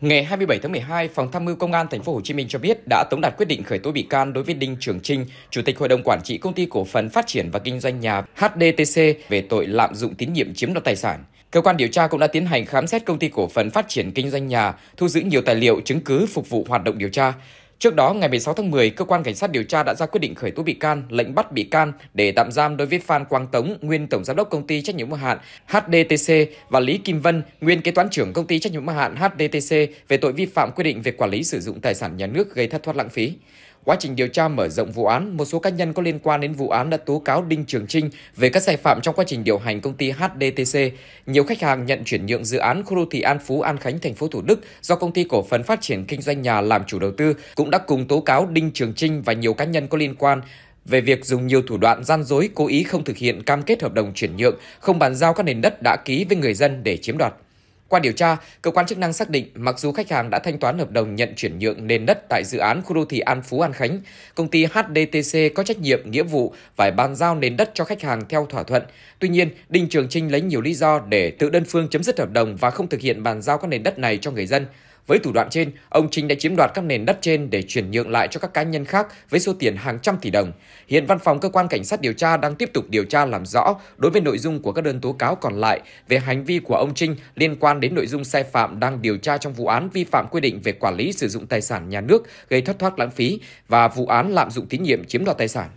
Ngày 27 tháng 12, Phòng Tham mưu Công an thành phố Hồ Chí Minh cho biết đã tống đạt quyết định khởi tố bị can đối với Đinh Trường Trinh, Chủ tịch Hội đồng quản trị Công ty Cổ phần Phát triển và Kinh doanh nhà HDTC về tội lạm dụng tín nhiệm chiếm đoạt tài sản. Cơ quan điều tra cũng đã tiến hành khám xét Công ty Cổ phần Phát triển Kinh doanh nhà, thu giữ nhiều tài liệu chứng cứ phục vụ hoạt động điều tra. Trước đó, ngày 16 tháng 10, cơ quan cảnh sát điều tra đã ra quyết định khởi tố bị can, lệnh bắt bị can để tạm giam đối với Phan Quang Tống, nguyên tổng giám đốc công ty trách nhiệm hữu hạn HDTC và Lý Kim Vân, nguyên kế toán trưởng công ty trách nhiệm hữu hạn HDTC về tội vi phạm quy định về quản lý sử dụng tài sản nhà nước gây thất thoát lãng phí. Quá trình điều tra mở rộng vụ án, một số cá nhân có liên quan đến vụ án đã tố cáo Đinh Trường Trinh về các sai phạm trong quá trình điều hành công ty HDTC. Nhiều khách hàng nhận chuyển nhượng dự án khu đô thị An Phú An Khánh thành phố Thủ Đức do công ty cổ phần phát triển kinh doanh nhà làm chủ đầu tư cũng đã cùng tố cáo Đinh Trường Trinh và nhiều cá nhân có liên quan về việc dùng nhiều thủ đoạn gian dối cố ý không thực hiện cam kết hợp đồng chuyển nhượng, không bàn giao các nền đất đã ký với người dân để chiếm đoạt. Qua điều tra, cơ quan chức năng xác định mặc dù khách hàng đã thanh toán hợp đồng nhận chuyển nhượng nền đất tại dự án khu đô thị An Phú An Khánh, công ty HDTC có trách nhiệm nghĩa vụ phải bàn giao nền đất cho khách hàng theo thỏa thuận. Tuy nhiên, Đinh Trường Trinh lấy nhiều lý do để tự đơn phương chấm dứt hợp đồng và không thực hiện bàn giao các nền đất này cho người dân. Với thủ đoạn trên, ông Trinh đã chiếm đoạt các nền đất trên để chuyển nhượng lại cho các cá nhân khác với số tiền hàng trăm tỷ đồng. Hiện văn phòng cơ quan cảnh sát điều tra đang tiếp tục điều tra làm rõ đối với nội dung của các đơn tố cáo còn lại về hành vi của ông Trinh liên quan đến nội dung sai phạm đang điều tra trong vụ án vi phạm quy định về quản lý sử dụng tài sản nhà nước gây thất thoát lãng phí và vụ án lạm dụng tín nhiệm chiếm đoạt tài sản.